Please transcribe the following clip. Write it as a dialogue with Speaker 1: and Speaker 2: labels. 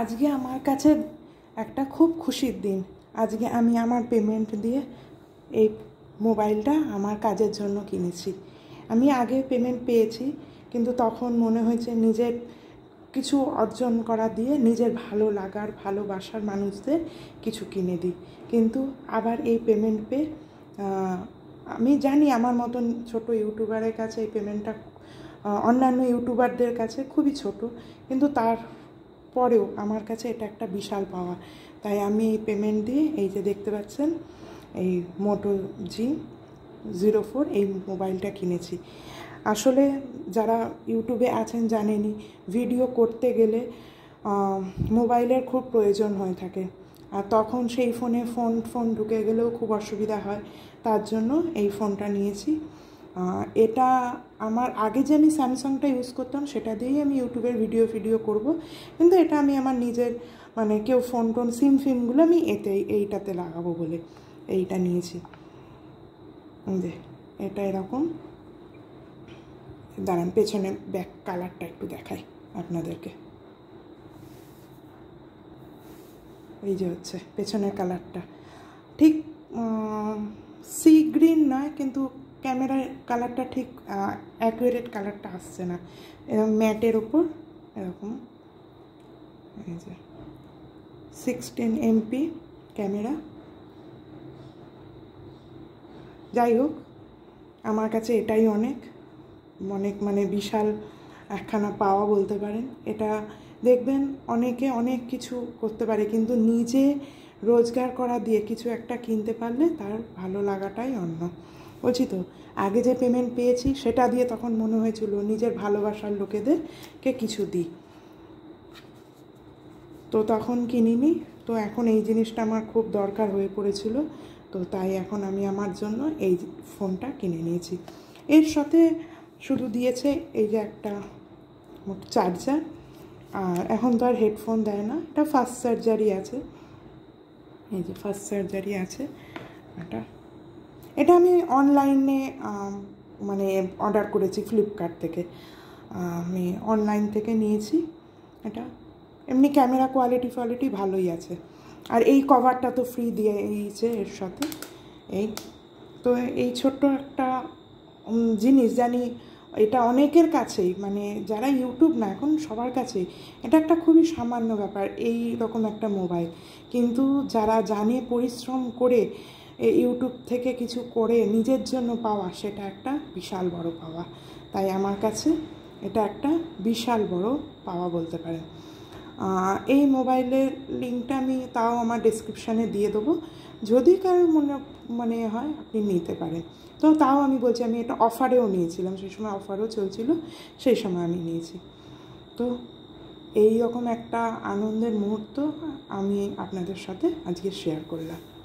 Speaker 1: আজকে আমার কাছে একটা খুব খুশির দিন আজকে আমি আমার পেমেন্ট দিয়ে এই মোবাইলটা আমার কাজের জন্য কিনেছি আমি আগে পেমেন্ট পেয়েছি কিন্তু তখন মনে হয়েছে নিজের কিছু অর্জন করা দিয়ে নিজের ভালো লাগার ভালোবাসার মানুষদের কিছু কিনে দিই কিন্তু আবার এই পেমেন্ট পেয়ে আমি জানি আমার মতন ছোট ইউটিউবারের কাছে এই পেমেন্টটা অন্যান্য ইউটিউবারদের কাছে খুবই ছোট কিন্তু তার পরেও আমার কাছে এটা একটা বিশাল পাওয়া তাই আমি এই পেমেন্ট দিয়ে এই যে দেখতে পাচ্ছেন এই মোটো জি জিরো ফোর এই মোবাইলটা কিনেছি আসলে যারা ইউটিউবে আছেন জানেনি ভিডিও করতে গেলে মোবাইলের খুব প্রয়োজন হয়ে থাকে আর তখন সেই ফোনে ফোন ফোন ঢুকে গেলেও খুব অসুবিধা হয় তার জন্য এই ফোনটা নিয়েছি এটা আমার আগে যে আমি স্যামসাংটা ইউজ করতাম সেটা দিয়েই আমি ইউটিউবের ভিডিও ভিডিও করব কিন্তু এটা আমি আমার নিজের মানে কেউ ফোন টোন সিম ফিমগুলো আমি এতে এইটাতে লাগাবো বলে এইটা নিয়েছি যে এটা এরকম দাঁড়ান পেছনে ব্যাক কালারটা একটু দেখাই আপনাদেরকে এই যে হচ্ছে পেছনের কালারটা ঠিক সি গ্রিন নয় কিন্তু ক্যামেরার কালারটা ঠিক অ্যাকুরেট কালারটা আসছে না এরকম ম্যাটের ওপর এরকম এই যে সিক্সটিন এমপি ক্যামেরা যাই হোক আমার কাছে এটাই অনেক অনেক মানে বিশাল একখানা পাওয়া বলতে পারেন এটা দেখবেন অনেকে অনেক কিছু করতে পারে কিন্তু নিজে রোজগার করা দিয়ে কিছু একটা কিনতে পারলে তার ভালো লাগাটাই অন্য বলছি তো আগে যে পেমেন্ট পেয়েছি সেটা দিয়ে তখন মনে হয়েছিল নিজের ভালোবাসার লোকেদেরকে কিছু দিই তো তখন কিনিনি তো এখন এই জিনিসটা আমার খুব দরকার হয়ে পড়েছিল তো তাই এখন আমি আমার জন্য এই ফোনটা কিনে নিয়েছি এর সাথে শুধু দিয়েছে এই যে একটা চার্জার আর এখন তো আর হেডফোন দেয় না এটা ফার্স্ট সার্জারি আছে এই যে ফার্স্ট সার্জারি আছে এটা এটা আমি অনলাইনে মানে অর্ডার করেছি ফ্লিপকার্ট থেকে আমি অনলাইন থেকে নিয়েছি এটা এমনি ক্যামেরা কোয়ালিটি ফোয়ালিটি ভালোই আছে আর এই কভারটা তো ফ্রি দিয়ে দিয়েছে এর সাথে এই তো এই ছোট্ট একটা জিনিস জানি এটা অনেকের কাছেই মানে যারা ইউটিউব না এখন সবার কাছেই এটা একটা খুবই সামান্য ব্যাপার এই রকম একটা মোবাইল কিন্তু যারা জানে পরিশ্রম করে ইউটিউব থেকে কিছু করে নিজের জন্য পাওয়া সেটা একটা বিশাল বড় পাওয়া তাই আমার কাছে এটা একটা বিশাল বড় পাওয়া বলতে পারেন এই মোবাইলের লিঙ্কটা আমি তাও আমার ডিসক্রিপশানে দিয়ে দেবো যদি কারোর মনে মানে হয় আপনি নিতে পারেন তো তাও আমি বলছি আমি এটা অফারেও নিয়েছিলাম সেই সময় অফারও চলছিল সেই সময় আমি নিয়েছি তো এই রকম একটা আনন্দের মুহূর্ত আমি আপনাদের সাথে আজকে শেয়ার করলাম